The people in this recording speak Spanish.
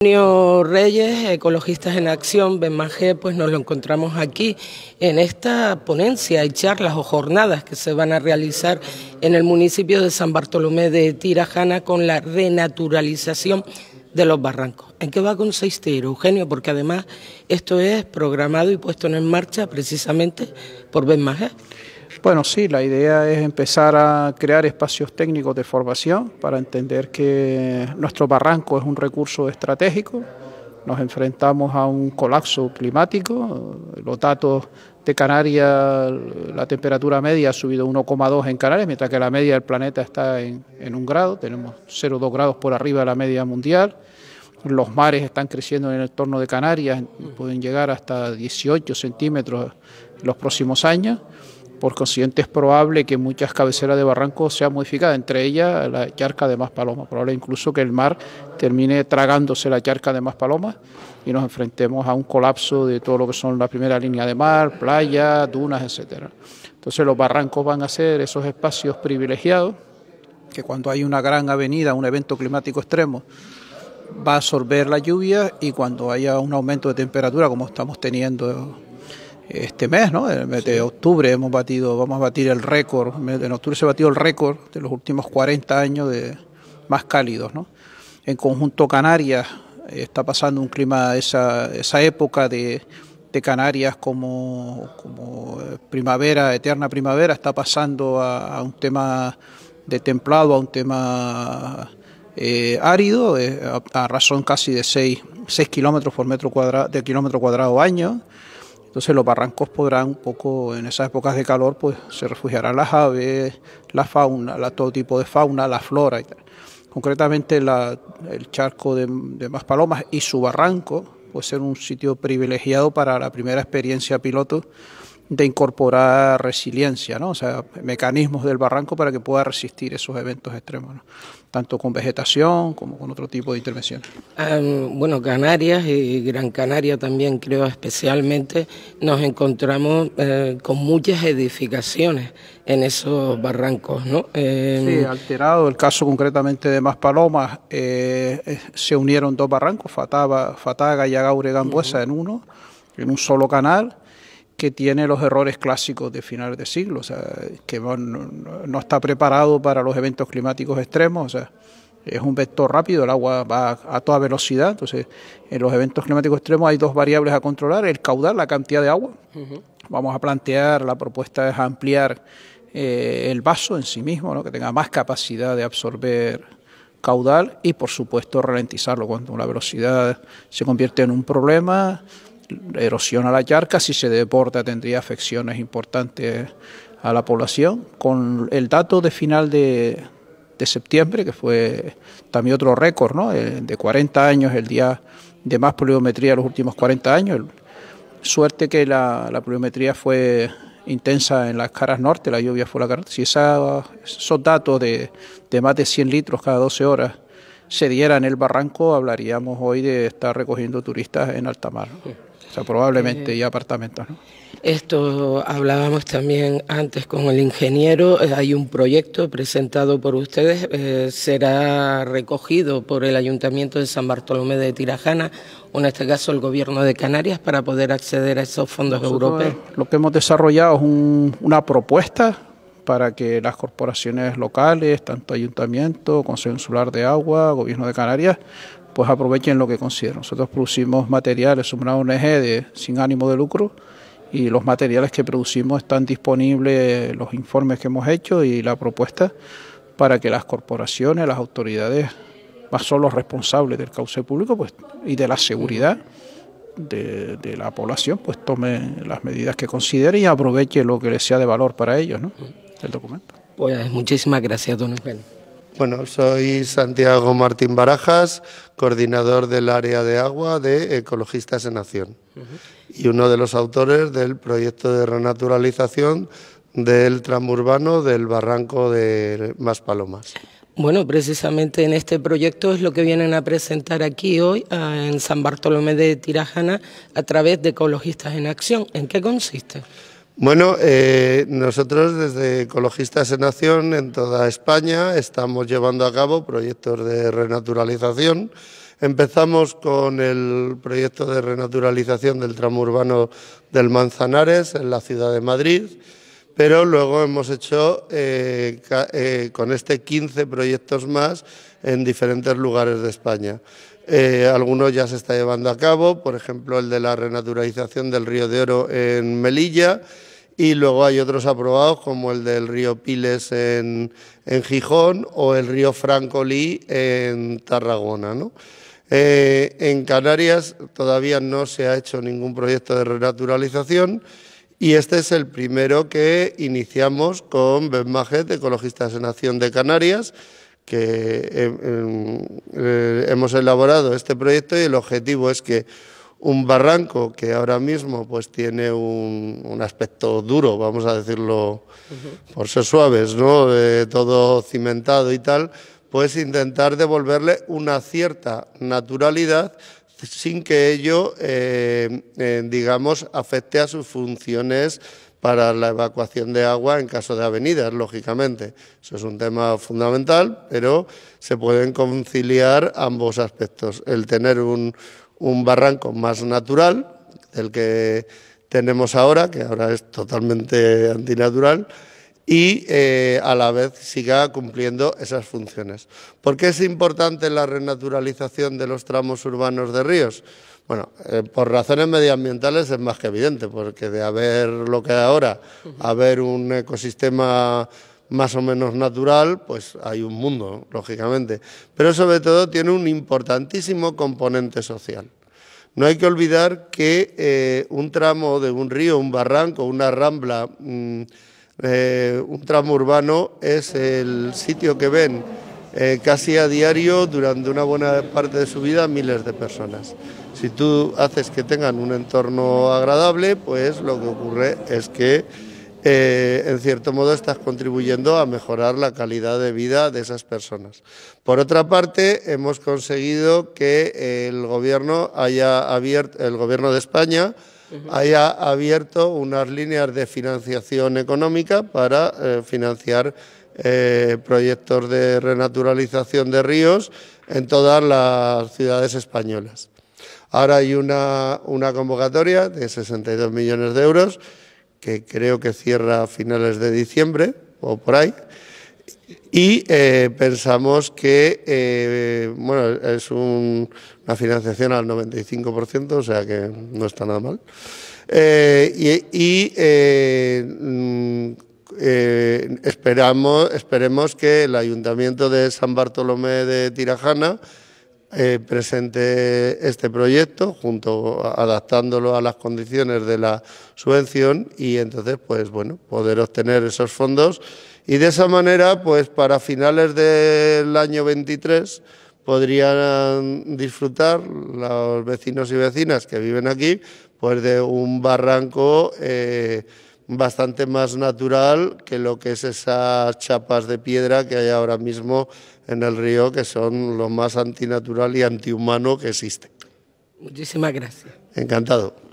Eugenio Reyes, Ecologistas en Acción, Benmagé, pues nos lo encontramos aquí en esta ponencia y charlas o jornadas que se van a realizar en el municipio de San Bartolomé de Tirajana con la renaturalización de los barrancos. ¿En qué va a consistir, Eugenio? Porque además esto es programado y puesto en marcha precisamente por Benmagé. Bueno, sí, la idea es empezar a crear espacios técnicos de formación para entender que nuestro barranco es un recurso estratégico. Nos enfrentamos a un colapso climático. Los datos de Canarias, la temperatura media ha subido 1,2 en Canarias, mientras que la media del planeta está en, un grado. Tenemos 0,2 grados por arriba de la media mundial los mares están creciendo en el torno de Canarias, pueden llegar hasta 18 centímetros los próximos años. Por consiguiente, es probable que muchas cabeceras de barrancos sean modificadas, entre ellas la charca de Más Palomas. Probable incluso que el mar termine tragándose la charca de Más Palomas y nos enfrentemos a un colapso de todo lo que son la primera línea de mar, playas, dunas, etcétera. Entonces, los barrancos van a ser esos espacios privilegiados que cuando hay una gran avenida, un evento climático extremo, va a absorber la lluvia y cuando haya un aumento de temperatura como estamos teniendo este mes, ¿no? El mes de octubre hemos batido, vamos a batir el récord, en octubre se ha batido el récord de los últimos 40 años de más cálidos, ¿no? En conjunto Canarias eh, está pasando un clima, esa, esa época de, de Canarias como, como, eh, primavera, eterna primavera, está pasando a, un tema de templado, a un tema eh, árido, a, razón casi de 6, 6 kilómetros por metro cuadrado, de kilómetro cuadrado año. Entonces los barrancos podrán un poco, en esas épocas de calor, pues se refugiarán las aves, la fauna, la, todo tipo de fauna, la flora y Concretamente el charco de, más palomas y su barranco puede ser un sitio privilegiado para la primera experiencia piloto de incorporar resiliencia, ¿no? o sea, mecanismos del barranco para que pueda resistir esos eventos extremos, tanto con vegetación como con otro tipo de intervención. bueno, Canarias y Gran Canaria también creo especialmente nos encontramos eh, con muchas edificaciones en esos barrancos, ¿no? Em, sí, alterado. El caso concretamente de Maspalomas, eh, se unieron dos barrancos, Fataba, Fataga y Agaure Gambuesa en uno, en un solo canal que tiene los errores clásicos de finales de siglo, o sea, que no, está preparado para los eventos climáticos extremos, o sea, es un vector rápido, el agua va a toda velocidad, entonces en los eventos climáticos extremos hay dos variables a controlar, el caudal, la cantidad de agua, vamos a plantear, la propuesta es ampliar eh, el vaso en sí mismo, ¿no? que tenga más capacidad de absorber caudal y por supuesto ralentizarlo cuando la velocidad se convierte en un problema erosiona la charca, si se deporta tendría afecciones importantes a la población. Con el dato de final de, septiembre, que fue también otro récord, ¿no? Eh, de 40 años, el día de más poliometría de los últimos 40 años. Suerte que la, poliometría fue intensa en las caras norte, la lluvia fue la cara Si esos datos de, de más de 100 litros cada 12 horas se diera en el barranco, hablaríamos hoy de estar recogiendo turistas en alta mar. O sea, probablemente, eh. y apartamentos, ¿no? Esto hablábamos también antes con el ingeniero. Eh, hay un proyecto presentado por ustedes. Eh, será recogido por el Ayuntamiento de San Bartolomé de Tirajana, o en este caso el Gobierno de Canarias, para poder acceder a esos fondos europeos. Lo que hemos desarrollado es una propuesta para que las corporaciones locales, tanto ayuntamiento, Consejo Insular de agua, gobierno de Canarias, pues aprovechen lo que consideren. Nosotros producimos materiales, somos una ONG e de, sin ánimo de lucro y los materiales que producimos están disponibles, los informes que hemos hecho y la propuesta para que las corporaciones, las autoridades, más son los responsables del cauce público pues, y de la seguridad de, la población, pues tomen las medidas que consideren y aprovechen lo que les sea de valor para ellos, ¿no? El documento. Pues muchísimas gracias, don Eugenio. Bueno, soy Santiago Martín Barajas, coordinador del área de agua de Ecologistas en Acción y uno de los autores del proyecto de renaturalización del urbano del barranco de Maspalomas. Bueno, precisamente en este proyecto es lo que vienen a presentar aquí hoy ah, en San Bartolomé de Tirajana a través de Ecologistas en Acción. ¿En qué consiste? Bueno, eh, nosotros desde Ecologistas en Acción en toda España estamos llevando a cabo proyectos de renaturalización. Empezamos con el proyecto de renaturalización del tramo urbano del Manzanares en la ciudad de Madrid, pero luego hemos hecho eh, eh, con este 15 proyectos más en diferentes lugares de España. algunos ya se está llevando a cabo, por ejemplo el de la renaturalización del río de Oro en Melilla y luego hay otros aprobados como el del río Piles en, en Gijón o el río Francolí en Tarragona. Eh, en Canarias todavía no se ha hecho ningún proyecto de renaturalización y este es el primero que iniciamos con Benmajet, Ecologistas en Acción de Canarias, que eh, em, eh, hemos elaborado este proyecto y el objetivo es que un barranco que ahora mismo pues tiene un, aspecto duro, vamos a decirlo por ser suaves, ¿no? todo cimentado y tal, pues intentar devolverle una cierta naturalidad sin que ello, eh, eh, digamos, afecte a sus funciones para la evacuación de agua en caso de avenidas, lógicamente. Eso es un tema fundamental, pero se pueden conciliar ambos aspectos. El tener un, un barranco más natural, del que tenemos ahora, que ahora es totalmente antinatural, y eh, a la vez siga cumpliendo esas funciones. ¿Por qué es importante la renaturalización de los tramos urbanos de ríos? Bueno, eh, por razones medioambientales es más que evidente, porque de haber lo que hay ahora, haber un ecosistema más o menos natural, pues hay un mundo, lógicamente. Pero sobre todo tiene un importantísimo componente social. No hay que olvidar que eh, un tramo de un río, un barranco, una rambla, mm, eh, un tramo urbano es el sitio que ven eh, casi a diario durante una buena parte de su vida miles de personas. Si tú haces que tengan un entorno agradable, pues lo que ocurre es que eh, en cierto modo estás contribuyendo a mejorar la calidad de vida de esas personas. Por otra parte, hemos conseguido que el gobierno haya abierto, el gobierno de España haya abierto unas líneas de financiación económica para eh, financiar eh, proyectos de renaturalización de ríos en todas las ciudades españolas. Ahora hay una, una convocatoria de 62 millones de euros que creo que cierra a finales de diciembre o por ahí. Y eh, pensamos que eh, bueno, es una financiación al 95%, o sea que no está nada mal. Eh, y, mm, esperamos, esperemos que el Ayuntamiento de San Bartolomé de Tirajana eh, presente este proyecto junto adaptándolo a las condiciones de la subvención y entonces pues bueno poder obtener esos fondos y de esa manera pues para finales del año 23 podrían disfrutar los vecinos y vecinas que viven aquí pues de un barranco eh, bastante más natural que lo que es esas chapas de piedra que hay ahora mismo en el río, que son lo más antinatural y antihumano que existe. Muchísimas gracias. Encantado.